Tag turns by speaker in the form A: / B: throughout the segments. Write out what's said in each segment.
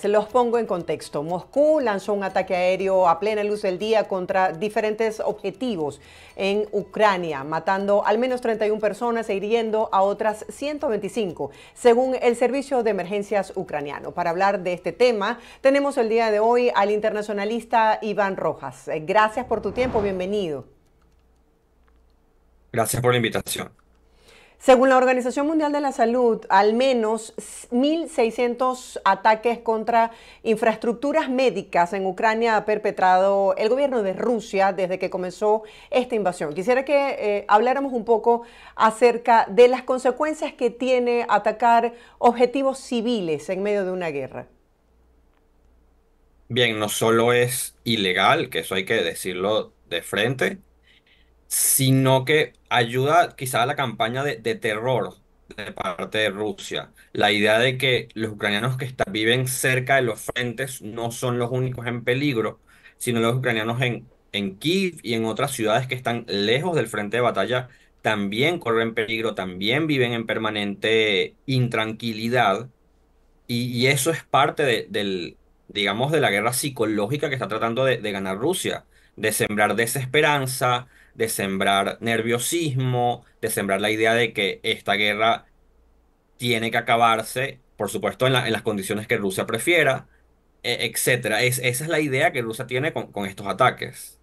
A: Se los pongo en contexto. Moscú lanzó un ataque aéreo a plena luz del día contra diferentes objetivos en Ucrania, matando al menos 31 personas e hiriendo a otras 125, según el Servicio de Emergencias ucraniano. Para hablar de este tema, tenemos el día de hoy al internacionalista Iván Rojas. Eh, gracias por tu tiempo, bienvenido.
B: Gracias por la invitación.
A: Según la Organización Mundial de la Salud, al menos 1.600 ataques contra infraestructuras médicas en Ucrania ha perpetrado el gobierno de Rusia desde que comenzó esta invasión. Quisiera que eh, habláramos un poco acerca de las consecuencias que tiene atacar objetivos civiles en medio de una guerra.
B: Bien, no solo es ilegal, que eso hay que decirlo de frente, sino que ayuda quizá a la campaña de, terror de parte de Rusia. La idea de que los ucranianos que están viven cerca de los frentes no son los únicos en peligro, sino los ucranianos en, Kiev y en otras ciudades que están lejos del frente de batalla también corren peligro, también viven en permanente intranquilidad. Y, eso es parte de, del, digamos, de la guerra psicológica que está tratando de ganar Rusia, de sembrar desesperanza, de sembrar nerviosismo, de sembrar la idea de que esta guerra tiene que acabarse, por supuesto, en, las condiciones que Rusia prefiera, e, etcétera. Es, esa es la idea que Rusia tiene con, estos ataques.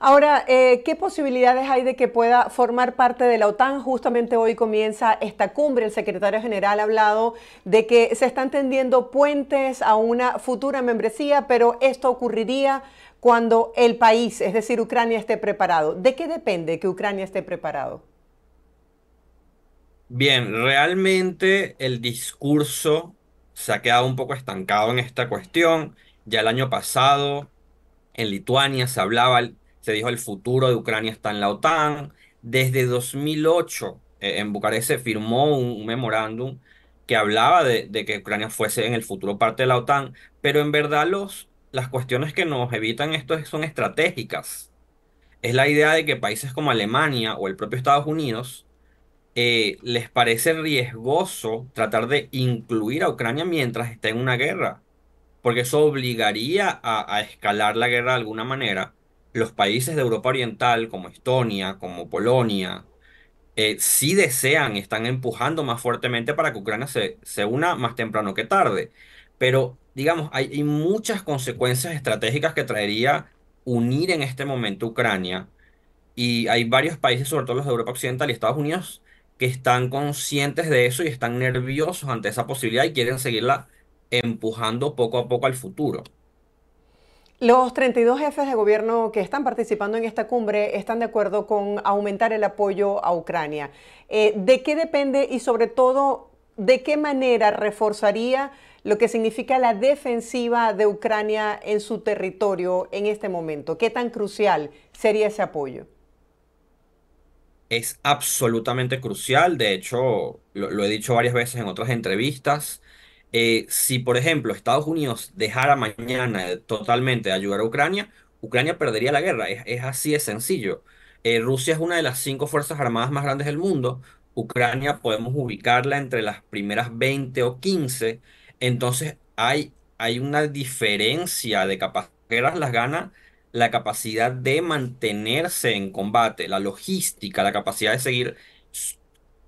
A: Ahora, eh, ¿qué posibilidades hay de que pueda formar parte de la OTAN? Justamente hoy comienza esta cumbre. El secretario general ha hablado de que se están tendiendo puentes a una futura membresía, pero esto ocurriría cuando el país, es decir, Ucrania, esté preparado? ¿De qué depende que Ucrania esté preparado?
B: Bien, realmente el discurso se ha quedado un poco estancado en esta cuestión. Ya el año pasado en Lituania se hablaba, se dijo el futuro de Ucrania está en la OTAN. Desde 2008 eh, en Bucarest se firmó un, memorándum que hablaba de, que Ucrania fuese en el futuro parte de la OTAN, pero en verdad los las cuestiones que nos evitan esto son estratégicas. Es la idea de que países como Alemania o el propio Estados Unidos eh, les parece riesgoso tratar de incluir a Ucrania mientras está en una guerra, porque eso obligaría a, escalar la guerra de alguna manera. Los países de Europa Oriental, como Estonia, como Polonia, eh, si desean, están empujando más fuertemente para que Ucrania se, se una más temprano que tarde. Pero, digamos, hay, muchas consecuencias estratégicas que traería unir en este momento Ucrania. Y hay varios países, sobre todo los de Europa Occidental y Estados Unidos, que están conscientes de eso y están nerviosos ante esa posibilidad y quieren seguirla empujando poco a poco al futuro.
A: Los 32 jefes de gobierno que están participando en esta cumbre están de acuerdo con aumentar el apoyo a Ucrania. Eh, ¿De qué depende y sobre todo de qué manera reforzaría lo que significa la defensiva de Ucrania en su territorio en este momento? ¿Qué tan crucial sería ese apoyo?
B: Es absolutamente crucial, de hecho lo, he dicho varias veces en otras entrevistas. Eh, si, por ejemplo, Estados Unidos dejara mañana totalmente de ayudar a Ucrania, Ucrania perdería la guerra. Es, así de sencillo. Eh, Rusia es una de las cinco fuerzas armadas más grandes del mundo. Ucrania podemos ubicarla entre las primeras 20 o 15. Entonces hay, hay una diferencia de capacidades, las ganas, la capacidad de mantenerse en combate, la logística, la capacidad de seguir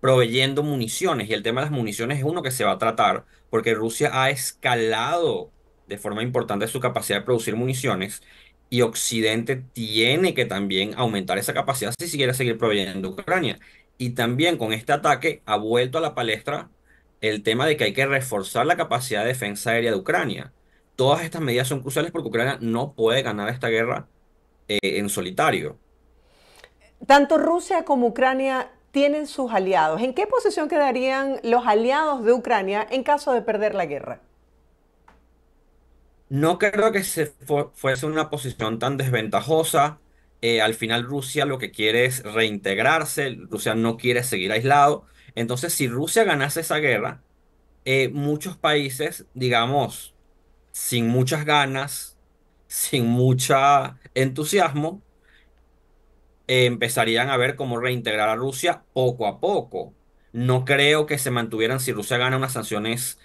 B: proveyendo municiones. Y el tema de las municiones es uno que se va a tratar, porque Rusia ha escalado de forma importante su capacidad de producir municiones y Occidente tiene que también aumentar esa capacidad si quiere seguir proveyendo Ucrania. Y también con este ataque ha vuelto a la palestra el tema de que hay que reforzar la capacidad de defensa aérea de Ucrania. Todas estas medidas son cruciales porque Ucrania no puede ganar esta guerra eh, en solitario.
A: Tanto Rusia como Ucrania tienen sus aliados. ¿En qué posición quedarían los aliados de Ucrania en caso de perder la guerra?
B: No creo que se fuese una posición tan desventajosa. Eh, al final Rusia lo que quiere es reintegrarse, Rusia no quiere seguir aislado. Entonces, si Rusia ganase esa guerra, eh, muchos países, digamos, sin muchas ganas, sin mucho entusiasmo, eh, empezarían a ver cómo reintegrar a Rusia poco a poco. No creo que se mantuvieran si Rusia gana unas sanciones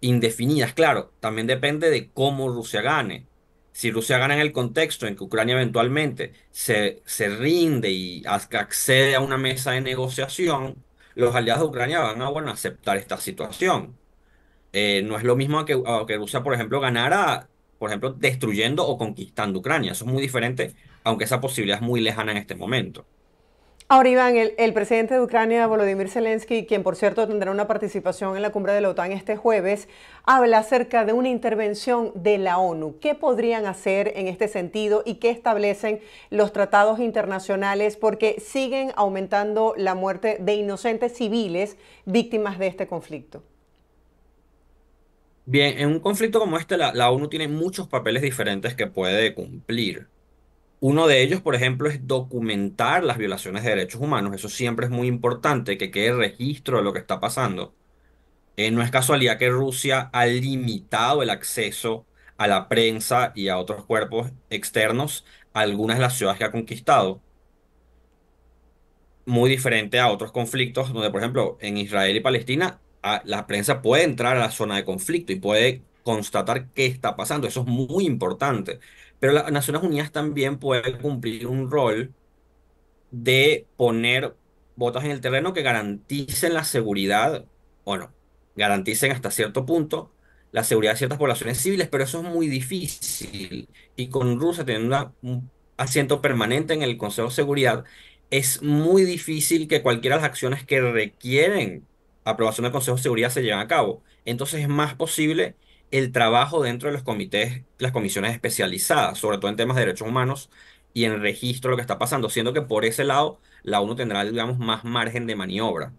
B: indefinidas. Claro, también depende de cómo Rusia gane. Si Rusia gana en el contexto en que Ucrania eventualmente se, se rinde y accede a una mesa de negociación, los aliados de Ucrania van a bueno, aceptar esta situación. Eh, no es lo mismo que, que Rusia, por ejemplo, ganara, por ejemplo, destruyendo o conquistando Ucrania. Eso es muy diferente, aunque esa posibilidad es muy lejana en este momento.
A: Ahora, Iván, el, presidente de Ucrania, Volodymyr Zelensky, quien por cierto tendrá una participación en la cumbre de la OTAN este jueves, habla acerca de una intervención de la ONU. ¿Qué podrían hacer en este sentido y qué establecen los tratados internacionales? Porque siguen aumentando la muerte de inocentes civiles víctimas de este conflicto.
B: Bien, en un conflicto como este, la ONU tiene muchos papeles diferentes que puede cumplir. Uno de ellos, por ejemplo, es documentar las violaciones de derechos humanos. Eso siempre es muy importante, que quede registro de lo que está pasando. Eh, no es casualidad que Rusia ha limitado el acceso a la prensa y a otros cuerpos externos a algunas de las ciudades que ha conquistado. Muy diferente a otros conflictos, donde, por ejemplo, en Israel y Palestina, la prensa puede entrar a la zona de conflicto y puede constatar qué está pasando. Eso es muy importante. Pero las Naciones Unidas también pueden cumplir un rol de poner botas en el terreno que garanticen la seguridad, o no, garanticen hasta cierto punto la seguridad de ciertas poblaciones civiles, pero eso es muy difícil. Y con Rusia teniendo un asiento permanente en el Consejo de Seguridad, es muy difícil que cualquiera de las acciones que requieren aprobación del Consejo de Seguridad se lleven a cabo. Entonces es más posible el trabajo dentro de los comités, las comisiones especializadas, sobre todo en temas de derechos humanos y en registro de lo que está pasando, siendo que por ese lado la ONU tendrá, digamos, más margen de maniobra.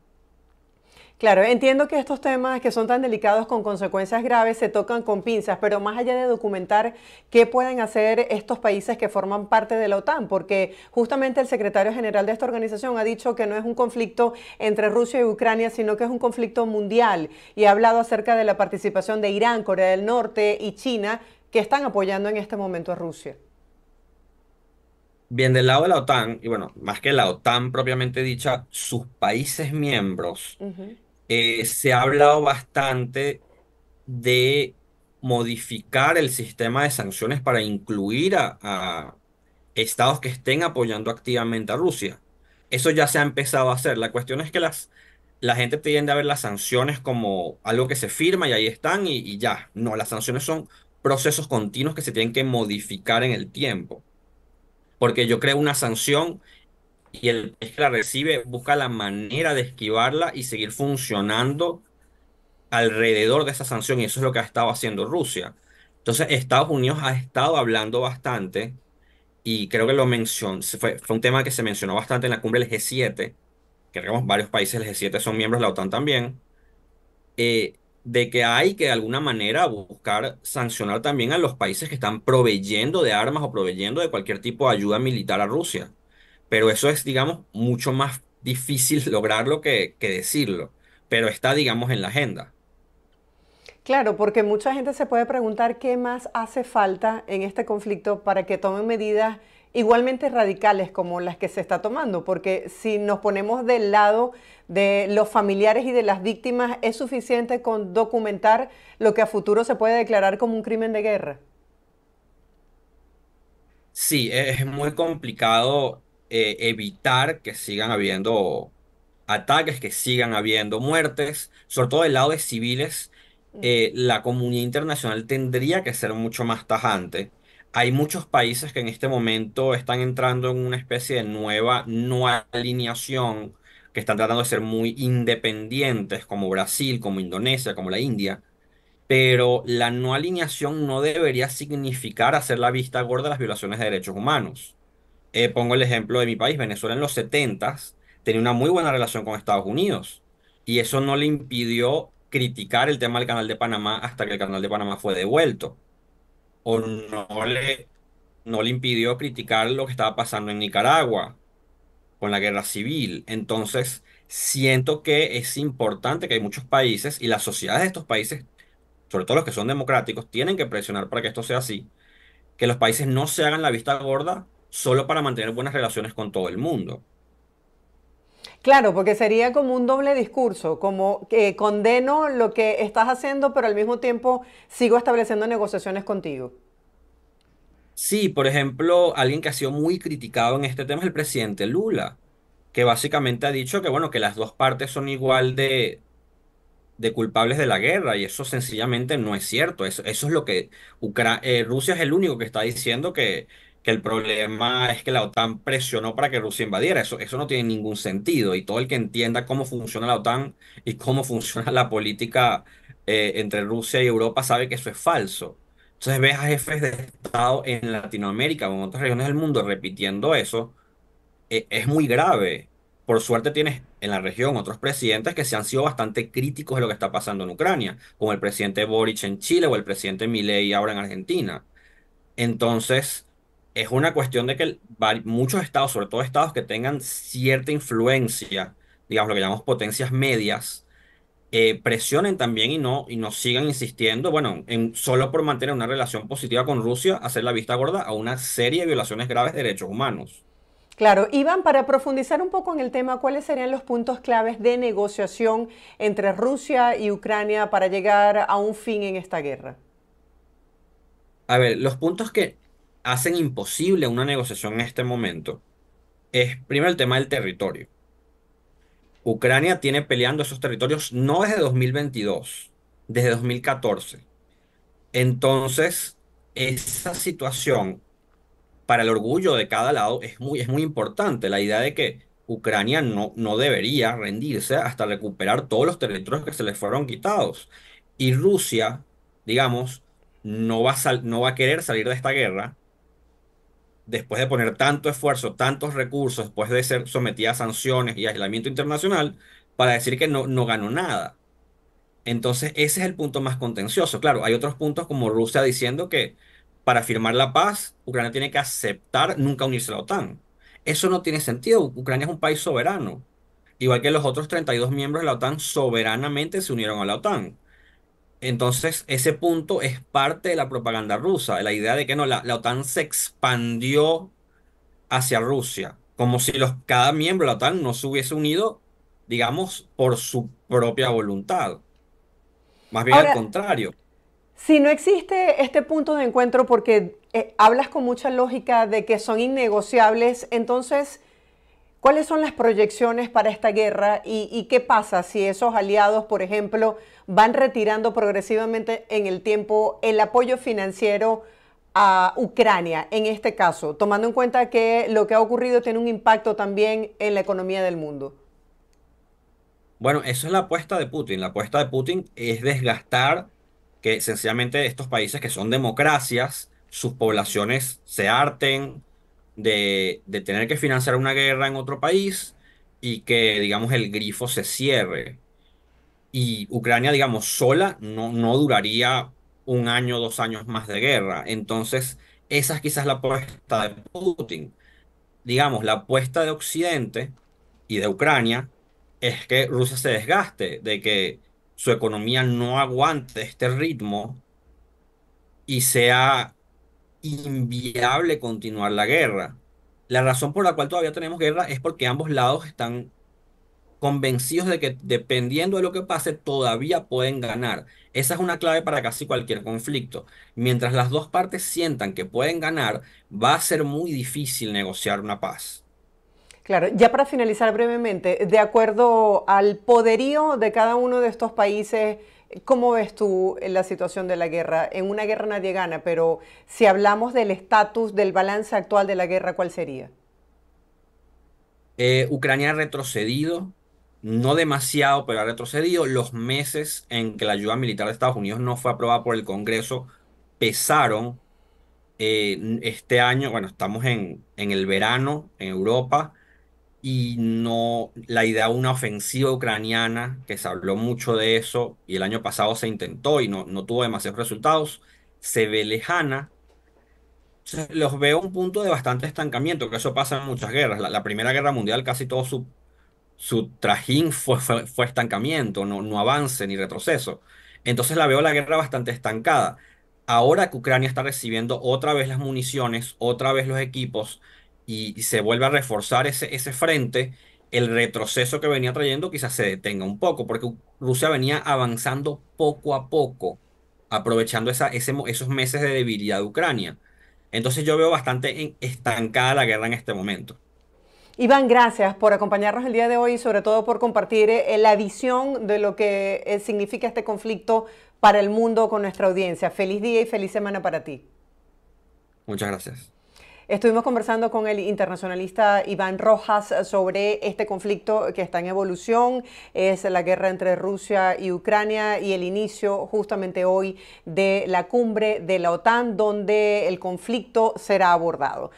A: Claro, entiendo que estos temas que son tan delicados con consecuencias graves se tocan con pinzas, pero más allá de documentar qué pueden hacer estos países que forman parte de la OTAN, porque justamente el secretario general de esta organización ha dicho que no es un conflicto entre Rusia y Ucrania, sino que es un conflicto mundial y ha hablado acerca de la participación de Irán, Corea del Norte y China que están apoyando en este momento a Rusia.
B: Bien, del lado de la OTAN, y bueno, más que la OTAN propiamente dicha, sus países miembros eh, se ha hablado bastante de modificar el sistema de sanciones para incluir a, estados que estén apoyando activamente a Rusia. Eso ya se ha empezado a hacer. La cuestión es que las, la gente tiende a ver las sanciones como algo que se firma y ahí están y, y ya. No, las sanciones son procesos continuos que se tienen que modificar en el tiempo. Porque yo creo una sanción y el que la recibe busca la manera de esquivarla y seguir funcionando alrededor de esa sanción y eso es lo que ha estado haciendo Rusia. Entonces Estados Unidos ha estado hablando bastante y creo que lo mencionó, fue, un tema que se mencionó bastante en la cumbre del G7, que digamos varios países del G7 son miembros de la OTAN también, eh, de que hay que de alguna manera buscar sancionar también a los países que están proveyendo de armas o proveyendo de cualquier tipo de ayuda militar a Rusia pero eso es, digamos, mucho más difícil lograrlo que, que decirlo, pero está, digamos, en la agenda.
A: Claro, porque mucha gente se puede preguntar qué más hace falta en este conflicto para que tomen medidas igualmente radicales como las que se está tomando, porque si nos ponemos del lado de los familiares y de las víctimas, ¿es suficiente con documentar lo que a futuro se puede declarar como un crimen de guerra?
B: Sí, e-, es muy complicado eh, evitar que sigan habiendo ataques, que sigan habiendo muertes, sobre todo del lado de civiles, mm. eh, la comunidad internacional tendría que ser mucho más tajante. Hay muchos países que en este momento están entrando en una especie de nueva no alineación, que están tratando de ser muy independientes, como Brasil, como Indonesia, como la India. Pero la no alineación no debería significar hacer la vista gorda a las violaciones de derechos humanos. Eh, pongo el ejemplo de mi país, Venezuela en los 70 tenía una muy buena relación con Estados Unidos y eso no le impidió criticar el tema del canal de Panamá hasta que el canal de Panamá fue devuelto o no le, no le impidió criticar lo que estaba pasando en Nicaragua con la guerra civil. Entonces, siento que es importante que hay muchos países y las sociedades de estos países, sobre todo los que son democráticos, tienen que presionar para que esto sea así, que los países no se hagan la vista gorda solo para mantener buenas relaciones con todo el mundo.
A: Claro, porque sería como un doble discurso, como que condeno lo que estás haciendo, pero al mismo tiempo sigo estableciendo negociaciones contigo.
B: Sí, por ejemplo, alguien que ha sido muy criticado en este tema es el presidente Lula, que básicamente ha dicho que bueno, que las dos partes son igual de, de culpables de la guerra, y eso sencillamente no es cierto. Eso, es lo que eh, Rusia es el único que está diciendo que, el problema es que la OTAN presionó para que Rusia invadiera. Eso, eso no tiene ningún sentido. Y todo el que entienda cómo funciona la OTAN y cómo funciona la política eh, entre Rusia y Europa sabe que eso es falso. Entonces ves a jefes de Estado en Latinoamérica o en otras regiones del mundo repitiendo eso. E, es muy grave. Por suerte tienes en la región otros presidentes que se han sido bastante críticos de lo que está pasando en Ucrania, como el presidente Boric en Chile o el presidente Milei ahora en Argentina. Entonces, es una cuestión de que muchos estados, sobre todo estados que tengan cierta influencia, digamos lo que llamamos potencias medias, eh, presionen también y no, y no sigan insistiendo, bueno, solo por mantener una relación positiva con Rusia, hacer la vista gorda a una serie de violaciones graves de derechos humanos.
A: Claro, Iván, para profundizar un poco en el tema, ¿cuáles serían los puntos claves de negociación entre Rusia y Ucrania para llegar a un fin en esta guerra?
B: A ver, los puntos que hacen imposible una negociación en este momento es primero el tema del territorio. Ucrania tiene peleando esos territorios no desde 2022, desde 2014. Entonces, esa situación para el orgullo de cada lado es muy, es muy importante. La idea de que Ucrania no, debería rendirse hasta recuperar todos los territorios que se les fueron quitados. Y Rusia, digamos, no va no va a querer salir de esta guerra después de poner tanto esfuerzo, tantos recursos, después de ser sometida a sanciones y aislamiento internacional, para decir que no, no ganó nada. Entonces, ese es el punto más contencioso. Claro, hay otros puntos como Rusia diciendo que para firmar la paz, Ucrania tiene que aceptar nunca unirse a la OTAN. Eso no tiene sentido. Ucrania es un país soberano. Igual que los otros 32 miembros de la OTAN soberanamente se unieron a la OTAN. Entonces, ese punto es parte de la propaganda rusa, de la idea de que no, la, OTAN se expandió hacia Rusia, como si los, cada miembro de la OTAN no se hubiese unido, digamos, por su propia voluntad. Más bien al contrario.
A: Si no existe este punto de encuentro, porque eh, hablas con mucha lógica de que son innegociables, entonces ¿Cuáles son las proyecciones para esta guerra y, qué pasa si esos aliados, por ejemplo, van retirando progresivamente en el tiempo el apoyo financiero a Ucrania, en este caso, tomando en cuenta que lo que ha ocurrido tiene un impacto también en la economía del mundo?
B: Bueno, eso es la apuesta de Putin. La apuesta de Putin es desgastar que sencillamente estos países que son democracias, sus poblaciones se harten, de, tener que financiar una guerra en otro país y que, digamos, el grifo se cierre. Y Ucrania, digamos, sola no, no duraría un año, dos años más de guerra. Entonces, esa es quizás la apuesta de Putin. Digamos, la apuesta de Occidente y de Ucrania es que Rusia se desgaste, de que su economía no aguante este ritmo y sea inviable continuar la guerra. La razón por la cual todavía tenemos guerra es porque ambos lados están convencidos de que dependiendo de lo que pase, todavía pueden ganar. Esa es una clave para casi cualquier conflicto. Mientras las dos partes sientan que pueden ganar, va a ser muy difícil negociar una paz.
A: Claro, ya para finalizar brevemente, de acuerdo al poderío de cada uno de estos países, ¿Cómo ves tú la situación de la guerra? En una guerra nadie gana, pero si hablamos del estatus, del balance actual de la guerra, ¿cuál sería?
B: Eh, Ucrania ha retrocedido, no demasiado, pero ha retrocedido. Los meses en que la ayuda militar de Estados Unidos no fue aprobada por el Congreso pesaron eh, este año. Bueno, estamos en, en el verano en Europa y no la idea de una ofensiva ucraniana, que se habló mucho de eso y el año pasado se intentó y no, no tuvo demasiados resultados, se ve lejana. Los veo un punto de bastante estancamiento, que eso pasa en muchas guerras. La, Primera Guerra Mundial casi todo su, su trajín fue, fue, estancamiento, no, no avance ni retroceso. Entonces la veo la guerra bastante estancada. Ahora que Ucrania está recibiendo otra vez las municiones, otra vez los equipos, y se vuelve a reforzar ese, ese frente, el retroceso que venía trayendo quizás se detenga un poco, porque Rusia venía avanzando poco a poco, aprovechando esa, esos meses de debilidad de Ucrania. Entonces yo veo bastante estancada la guerra en este momento.
A: Iván, gracias por acompañarnos el día de hoy y sobre todo por compartir eh, la visión de lo que eh, significa este conflicto para el mundo con nuestra audiencia. Feliz día y feliz semana para ti.
B: Muchas gracias.
A: Estuvimos conversando con el internacionalista Iván Rojas sobre este conflicto que está en evolución, es la guerra entre Rusia y Ucrania y el inicio justamente hoy de la cumbre de la OTAN donde el conflicto será abordado.